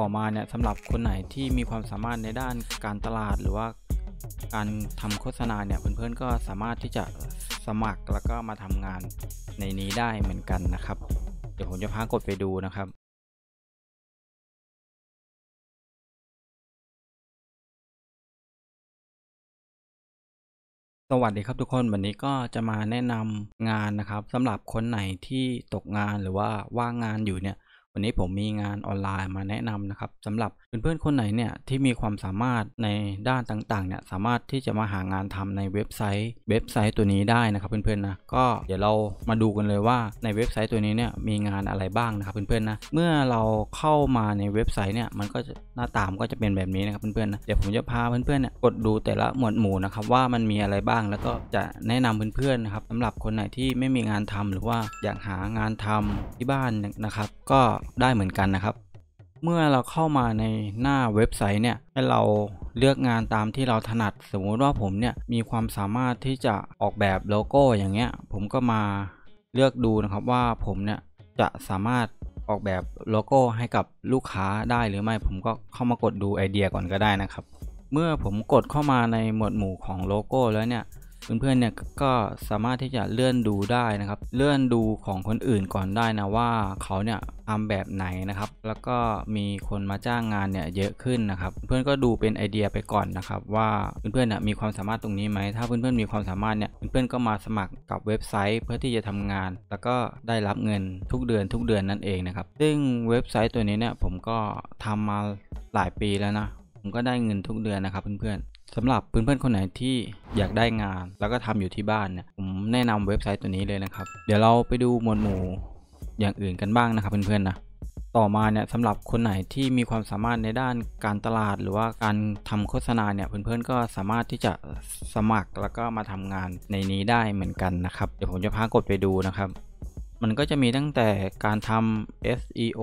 ต่อมาเนี่ยสำหรับคนไหนที่มีความสามารถในด้านการตลาดหรือว่าการทำโฆษณาเนี่ยเพื่อนๆก็สามารถที่จะสมัครแล้วก็มาทำงานในนี้ได้เหมือนกันนะครับเดี๋ยวผมจะพากดไปดูนะครับ สวัสดีครับทุกคนวันนี้ก็จะมาแนะนำงานนะครับ สำหรับคนไหนที่ตกงานหรือว่าว่างงานอยู่เนี่ยวันนี้ผมมีงานออนไลน์มาแนะนำนะครับสำหรับเพื่อนๆคนไหนเนี่ยที่มีความสามารถในด้านต่าง ๆ เนี่ยสามารถที่จะมาหางานทำในเว็บไซต์ เว็บไซต์ตัวนี้ได้นะครับเพื่อนๆนะก็เดี๋ยวเรามาดูกันเลยว่าในเว็บไซต์ตัวนี้เนี่ยมีงานอะไรบ้างนะครับเพื่อนๆนะเมื่อเราเข้ามาในเว็บไซต์เนี่ยมันก็หน้าตามก็จะเป็นแบบนี้นะครับเพื่อนๆนะเดี๋ยวผมจะพาเพื่อนๆเนี่ยกดดูแต่ละหมวดหมู่นะครับ ว่ามันมีอะไรบ้างแล้วก็จะแนะนำเพื่อนๆนะครับสำหรับคนไหนที่ไม่มีงานทำหรือว่าอยากหางานทำที่บ้านนะครับ ก็ได้เหมือนกันนะครับเมื่อเราเข้ามาในหน้าเว็บไซต์เนี่ยให้เราเลือกงานตามที่เราถนัด สมมุติว่าผมเนี่ยมีความสามารถที่จะออกแบบโลโก้ อย่างเงี้ย ผมก็มาเลือกดูนะครับว่าผมเนี่ยจะสามารถออกแบบโลโก้ให้กับลูกค้าได้หรือไม่ผมก็เข้ามากดดูไอเดียก่อนก็ได้นะครับ เมื่อผมกดเข้ามาในหมวดหมู่ของโลโก้แล้วเนี่ยเพื่อน ๆเนี่ยก็สามารถที่จะเลื่อนดูได้นะครับ เลื่อนดูของคนอื่นก่อนได้นะว่าเขาเนี่ยทำแบบไหนนะครับ แล้วก็มีคนมาจ้างงานเนี่ยเยอะขึ้นนะครับ เพื่อนก็ดูเป็นไอเดียไปก่อนนะครับ ว่า เพื่อนๆเนี่ยมีความสามารถตรงนี้ไหม ถ้าเพื่อน ๆ มีความสามารถเนี่ยเพื่อนๆก็มาสมัครกับเว็บไซต์เพื่อที่จะทำงาน แล้วก็ได้รับเงินทุกเดือนทุกเดือนนั่นเองนะครับ ซึ่งเว็บไซต์ตัวนี้เนี่ยผมก็ทำมาหลายปีแล้วนะ ผมก็ได้เงินทุกเดือนนะครับเพื่อนๆสำหรับเพื่อน ๆ คนไหนที่อยากได้งานแล้วก็ทำอยู่ที่บ้านเนี่ยผมแนะนำเว็บไซต์ตัวนี้เลยนะครับ เดี๋ยวเราไปดูหมวดหมู่อย่างอื่นกันบ้างนะครับเพื่อนๆนะต่อมาเนี่ยสำหรับคนไหนที่มีความสามารถในด้านการตลาด หรือว่าการทำโฆษณาเนี่ยเพื่อนๆ ก็สามารถที่จะสมัครแล้วก็มาทำงานในนี้ได้เหมือนกันนะครับ เดี๋ยวผมจะพากดไปดูนะครับ มันก็จะมีตั้งแต่การทำ SEO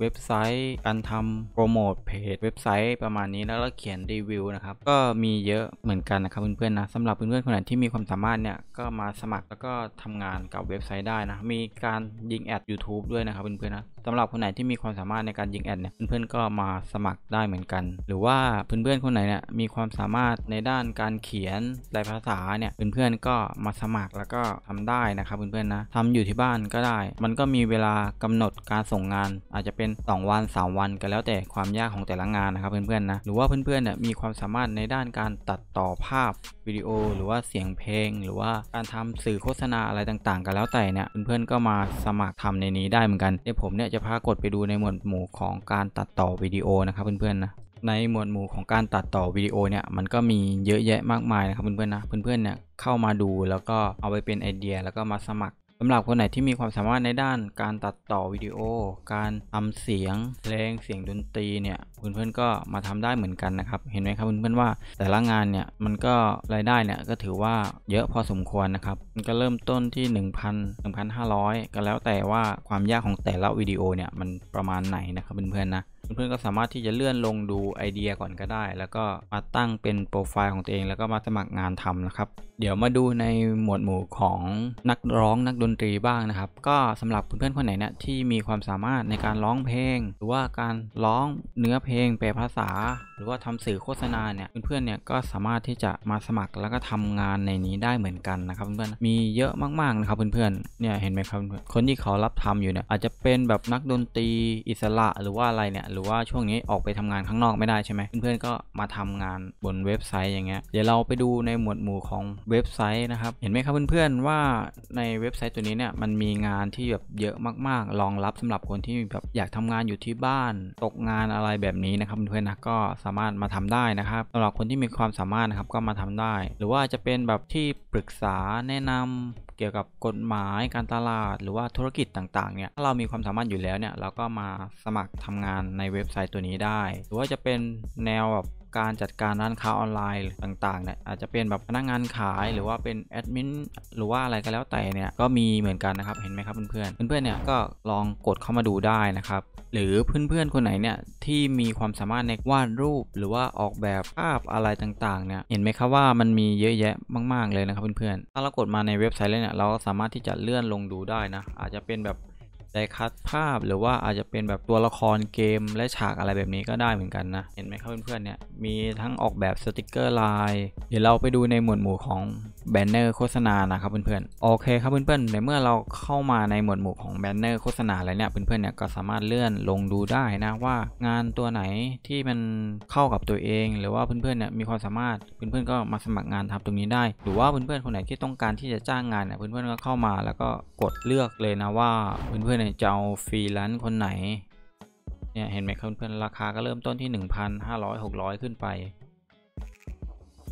เว็บไซต์การทำโปรโมทเพจเว็บไซต์ประมาณนี้แล้วก็เขียนรีวิวนะครับก็มีเยอะเหมือนกันนะครับเพื่อนๆนะสำหรับเพื่อนๆ คนไหนที่มีความสามารถเนี่ยก็มาสมัครแล้วก็ทำงานกับเว็บไซต์ได้นะมีการยิงแอด YouTube ด้วยนะครับเพื่อนๆนะสำหรับคนไหนที่มีความสามารถในการยิงแอดเนี่ยเพื่อนๆ ก็มาสมัครได้เหมือนกัน หรือว่าเพื่อนๆคนไหนเนี่ยมีความสามารถในด้านการเขียนลายภาษาเนี่ยเพื่อนๆก็มาสมัครแล้วก็ทำได้นะครับเพื่อนๆนะทำอยู่ที่บ้านก็ได้ มันก็มีเวลากำหนดการส่งงานอาจจะเป็น็น2วัน3 วัน ก็นแล้วแต่ความยากของแต่ละงานนะครับเพื่อนๆนะหรือว่าเพื่อนๆเนี่ยมีความสามารถในด้านการตัดต่อภาพ วิดีโอหรือว่าเสียงเพลง หรือว่าการทำสื่อโฆษณาอะไรต่างๆ กันแล้วแต่เนี่ยเพื่อนๆ ก็มาสมัครทำในนี้ได้เหมือนกันเดี๋ยวผมเนี่ยจะพากดไปดูในหมวดหมู่ของการตัดต่อวิดีโอนะครับเพื่อนๆนะในหมวดหมู่ของการตัดต่อวิดีโอเนี่ยมันก็มีเยอะแยะมากมายนะครับเพื่อนๆนะเพื่อนๆเนี่ยเข้ามาดูแล้วก็เอาไปเป็นไอเดีย แล้วก็มาสมัครสำหรับคนไหนที่มีความสามารถในด้านการตัดต่อวิดีโอ การทำเสียงเพลงเสียงดนตรีเนี่ยเพื่อนๆก็มาทำได้เหมือนกันนะครับเห็นไหมครับเพื่อนๆว่าแต่ละงานเนี่ยมันก็รายได้เนี่ยก็ถือว่าเยอะพอสมควรนะครับมันก็เริ่มต้นที่1,000 1,500ก็แล้วแต่ว่าความยากของแต่ละวิดีโอเนี่ยมันประมาณไหนนะครับเพื่อนๆนะเพื่อนๆก็สามารถที่จะเลื่อนลงดูไอเดียก่อนก็ได้ แล้วก็มาตั้งเป็นโปรไฟล์ของตัวเอง แล้วก็มาสมัครงานทำนะครับเดี๋ยวมาดูในหมวดหมู่ของนักร้องนักดนตรีบ้างนะครับ ก็สำหรับเพื่อนๆ คนไหนเนี่ยที่มีความสามารถในการร้องเพลง หรือว่าการร้องเนื้อเพลงแปลภาษา หรือว่าทำสื่อโฆษณาเนี่ยเพื่อนๆเนี่ยก็สามารถที่จะมาสมัครแล้วก็ทำงานในนี้ได้เหมือนกันนะครับเพื่อนๆมีเยอะมากๆนะครับเพื่อนๆเนี่ยเห็นไหมครับคนที่เขารับทำอยู่เนี่ยอาจจะเป็นแบบนักดนตรีอิสระหรือว่าอะไรเนี่ยหรือว่าช่วงนี้ออกไปทำงานข้างนอกไม่ได้ใช่ไหมเพื่อนๆก็มาทำงานบนเว็บไซต์อย่างเงี้ยเดี๋ยวเราไปดูในหมวดหมู่ของเว็บไซต์ นะครับเห็นไหมครับเพื่อนๆ ว่าในเว็บไซต์ตัวนี้เนี่ยมันมีงานที่แบบเยอะมากๆ รองรับสำหรับคนที่แบบอยากทำงานอยู่ที่บ้าน ตกงานอะไรแบบนี้นะครับเพื่อนๆนะก็สามารถมาทำได้นะครับสำหรับคนที่มีความสามารถนะครับก็มาทำได้ หรือว่าจะเป็นแบบที่ปรึกษาแนะนำเกี่ยวกับกฎหมายการตลาด หรือว่าธุรกิจต่างๆเนี่ยถ้าเรามีความสามารถอยู่แล้วเนี่ยเราก็มาสมัครทำงานในเว็บไซต์ตัวนี้ได้ หรือว่าจะเป็นแนวแบบการจัดการร้านค้าออนไลน์ต่าง ๆ เนี่ย อาจจะเป็นแบบพนักงานขายหรือว่าเป็นแอดมินหรือว่าอะไรก็แล้วแต่เนี่ยก็มีเหมือนกันนะครับเห็นไหมครับเพื่อนๆเพื่อนๆเนี่ยก็ลองกดเข้ามาดูได้นะครับหรือเพื่อนๆคนไหนเนี่ยที่มีความสามารถในวาดรูป หรือว่าออกแบบภาพอะไรต่างๆเนี่ยเห็นไหมครับว่ามันมีเยอะแยะมาก ๆเลยนะครับเพื่อนๆถ้าเรากดมาในเว็บไซต์เลยเนี่ยเราก็สามารถที่จะเลื่อนลงดูได้นะ อาจจะเป็นแบบไดคัดภาพ หรือว่าอาจจะเป็นแบบตัวละครเกม และฉากอะไรแบบนี้ก็ได้เหมือนกันนะเห็นไหมครับเพื่อนๆเนี่ยมีทั้งออกแบบสติกเกอร์ลายเดี๋ยวเราไปดูในหมวดหมู่ของแบนเนอร์โฆษณานะครับเพื่อนๆโอเคครับเพื่อนๆในเมื่อเราเข้ามาในหมวดหมู่ของแบนเนอร์โฆษณาแล้วเนี่ยเพื่อนๆเนี่ยก็สามารถเลื่อนลงดูได้นะว่า งานตัวไหนที่มันเข้ากับตัวเอง หรือว่าเพื่อนๆเนี่ยมีความสามารถเพื่อนๆก็มาสมัครงานทำตรงนี้ได้หรือว่าเพื่อนๆคนไหนที่ต้องการที่จะจ้างงานเนี่ยเพื่อนๆก็เข้ามาแล้วก็กดเลือกเลยนะว่าเพื่อนๆนเนี่ยจะเอาฟรีแลนซ์คนไหน เนี่ย เห็นไหมเพื่อนๆราคาก็เริ่มต้นที่ 1,500 600 ขึ้นไป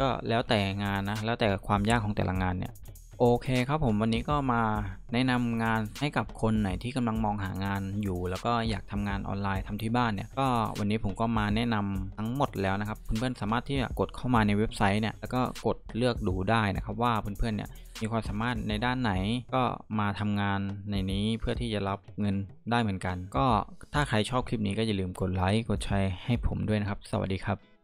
ก็แล้วแต่งาน นะ แล้วแต่ความยากของแต่ละงาน เนี่ยโอเคครับผมวันนี้ก็มาแนะนำงานให้กับคนไหนที่กำลังมองหางานอยู่แล้วก็อยากทำงานออนไลน์ทำที่บ้านเนี่ยก็วันนี้ผมก็มาแนะนำทั้งหมดแล้วนะครับเพื่อนๆสามารถที่จะกดเข้ามาในเว็บไซต์เนี่ยแล้วก็กดเลือกดูได้นะครับ ว่าเพื่อนๆ เนี่ยมีความสามารถในด้านไหนก็มาทำงานในนี้เพื่อที่จะรับเงินได้เหมือนกัน ก็ถ้าใครชอบคลิปนี้ก็อย่าลืมกดไลค์กดแชร์ให้ผมด้วยนะครับ สวัสดีครับ